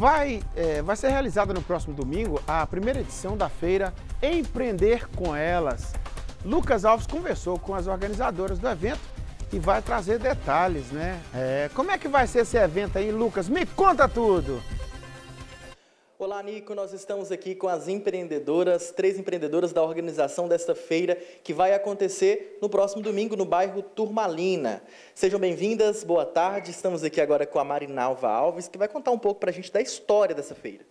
Vai, é, vai ser realizada no próximo domingo a primeira edição da feira Empreender com Elas. Lucas Alves conversou com as organizadoras do evento e vai trazer detalhes, né? É, como é que vai ser esse evento aí, Lucas? Me conta tudo! Olá, Nico. Nós estamos aqui com as empreendedoras, três empreendedoras da organização desta feira que vai acontecer no próximo domingo no bairro Turmalina. Sejam bem-vindas, boa tarde. Estamos aqui agora com a Marinalva Alves, que vai contar um pouco para a gente da história dessa feira.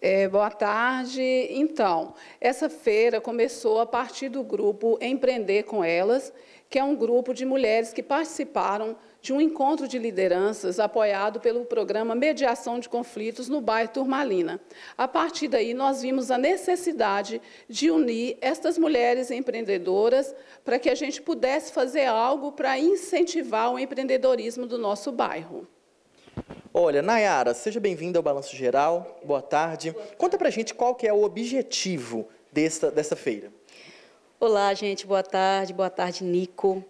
É, boa tarde. Então, essa feira começou a partir do grupo Empreender com Elas, que é um grupo de mulheres que participaram de um encontro de lideranças apoiado pelo programa Mediação de Conflitos no bairro Turmalina. A partir daí, nós vimos a necessidade de unir estas mulheres empreendedoras para que a gente pudesse fazer algo para incentivar o empreendedorismo do nosso bairro. Olha, Nayara, seja bem-vinda ao Balanço Geral. Boa tarde. Conta pra gente qual que é o objetivo desta, dessa feira. Olá, gente. Boa tarde. Boa tarde, Nico.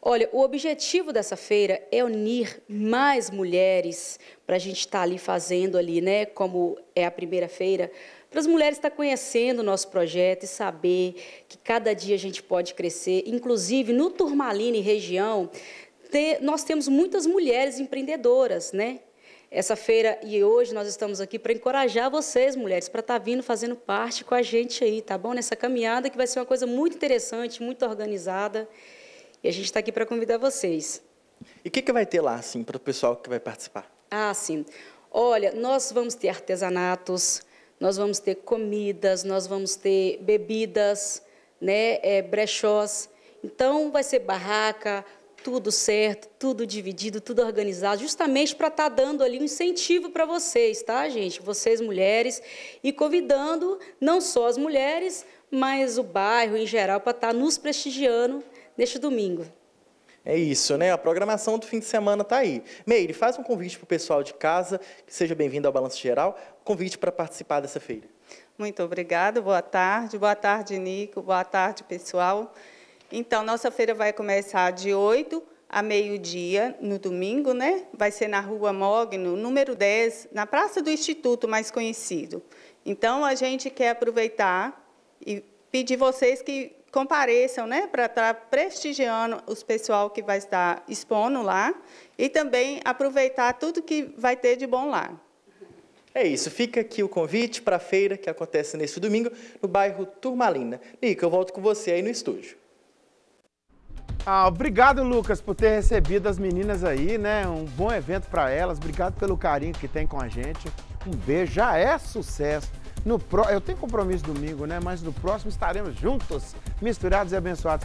Olha, o objetivo dessa feira é unir mais mulheres para a gente estar tá ali fazendo ali, né? Como é a primeira feira, para as mulheres estar tá conhecendo o nosso projeto e saber que cada dia a gente pode crescer. Inclusive no Turmaline região, nós temos muitas mulheres empreendedoras, né? essa feira e hoje nós estamos aqui para encorajar vocês, mulheres, para estar tá vindo fazendo parte com a gente aí, tá bom? Nessa caminhada que vai ser uma coisa muito interessante, muito organizada. E a gente está aqui para convidar vocês. E o que, que vai ter lá, assim, para o pessoal que vai participar? Ah, sim. Olha, nós vamos ter artesanatos, nós vamos ter comidas, nós vamos ter bebidas, né, é, brechós. Então, vai ser barraca, tudo certo, tudo dividido, tudo organizado, justamente para estar tá dando ali um incentivo para vocês, tá, gente? Vocês mulheres e convidando não só as mulheres, mas o bairro em geral para estar tá nos prestigiando neste domingo. É isso, né? A programação do fim de semana está aí. Meire, faz um convite para o pessoal de casa, que seja bem-vindo ao Balanço Geral, convite para participar dessa feira. Muito obrigada, boa tarde. Boa tarde, Nico, boa tarde, pessoal. Então, nossa feira vai começar de 8 a meio-dia, no domingo, né? Vai ser na Rua Mogno, número 10, na Praça do Instituto, mais conhecido. Então, a gente quer aproveitar e pedir vocês que compareçam, né, para estar tá prestigiando os pessoal que vai estar expondo lá e também aproveitar tudo que vai ter de bom lá. É isso, fica aqui o convite para a feira que acontece neste domingo no bairro Turmalina. Nico, eu volto com você aí no estúdio. Ah, obrigado, Lucas, por ter recebido as meninas aí, né? Um bom evento para elas. Obrigado pelo carinho que tem com a gente. Um beijo, já é sucesso. No pro... Eu tenho compromisso domingo, né? Mas no próximo estaremos juntos, misturados e abençoados.